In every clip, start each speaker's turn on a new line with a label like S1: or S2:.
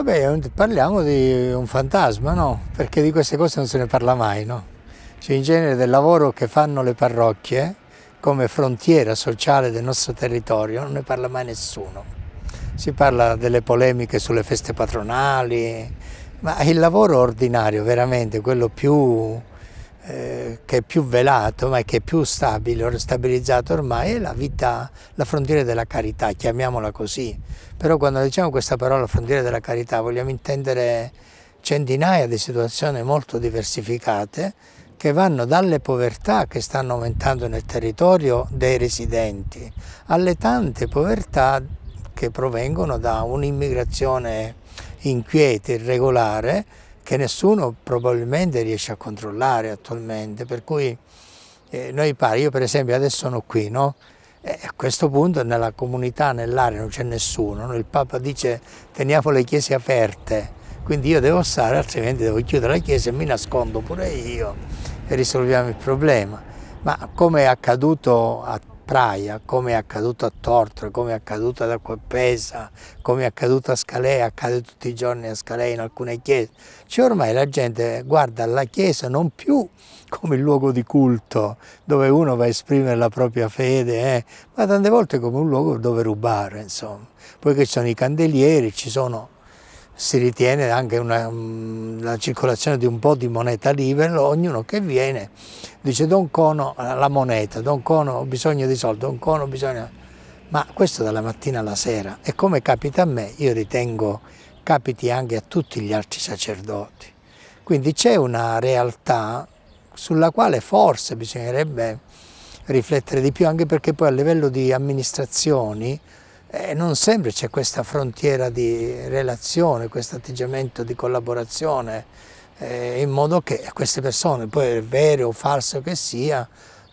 S1: Vabbè, parliamo di un fantasma, no? Perché di queste cose non se ne parla mai, no? Cioè in genere del lavoro che fanno le parrocchie come frontiera sociale del nostro territorio non ne parla mai nessuno. Si parla delle polemiche sulle feste patronali, ma il lavoro ordinario, veramente, quello più che è più velato ma che è più stabile, stabilizzato ormai, è la vita, la frontiera della carità, chiamiamola così. Però quando diciamo questa parola frontiera della carità vogliamo intendere centinaia di situazioni molto diversificate che vanno dalle povertà che stanno aumentando nel territorio dei residenti alle tante povertà che provengono da un'immigrazione inquieta, irregolare, che nessuno probabilmente riesce a controllare attualmente, per cui eh, noi pare, io per esempio adesso sono qui, no? E a questo punto nella comunità, nell'area non c'è nessuno, no? il Papa dice teniamo le chiese aperte, quindi io devo stare, altrimenti devo chiudere la chiesa e mi nascondo pure io e risolviamo il problema. Ma come è accaduto a Praia, come è accaduto a Tortora, come è accaduto ad Acquapesa, come è accaduto a Scalea, accade tutti i giorni a Scalea in alcune chiese. Cioè ormai la gente guarda la chiesa non più come il luogo di culto dove uno va a esprimere la propria fede, eh, ma tante volte come un luogo dove rubare, insomma. Poi che ci sono i candelieri, ci sono si ritiene anche una, mm, la circolazione di un po' di moneta libera, ognuno che viene dice Don Cono la moneta, Don Cono ho bisogno di soldi, Don Cono ho bisogno... Ma questo dalla mattina alla sera e come capita a me, io ritengo capiti anche a tutti gli altri sacerdoti. Quindi c'è una realtà sulla quale forse bisognerebbe riflettere di più, anche perché poi a livello di amministrazioni e eh, non sempre c'è questa frontiera di relazione, questo atteggiamento di collaborazione, eh, in modo che queste persone, poi vere o false che sia,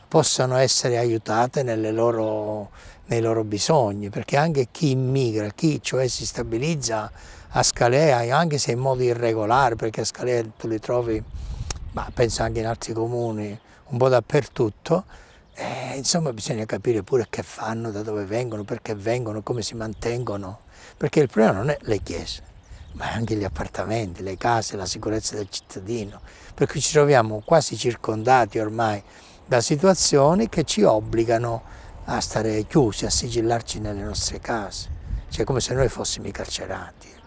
S1: possano essere aiutate loro, nei loro bisogni, perché anche chi immigra, chi cioè si stabilizza a Scalea, anche se in modo irregolare, perché a Scalea tu li trovi, ma penso anche in altri comuni, un po' dappertutto, eh, insomma bisogna capire pure che fanno, da dove vengono, perché vengono, come si mantengono, perché il problema non è le chiese, ma anche gli appartamenti, le case, la sicurezza del cittadino, per cui ci troviamo quasi circondati ormai da situazioni che ci obbligano a stare chiusi, a sigillarci nelle nostre case, cioè come se noi fossimo i carcerati.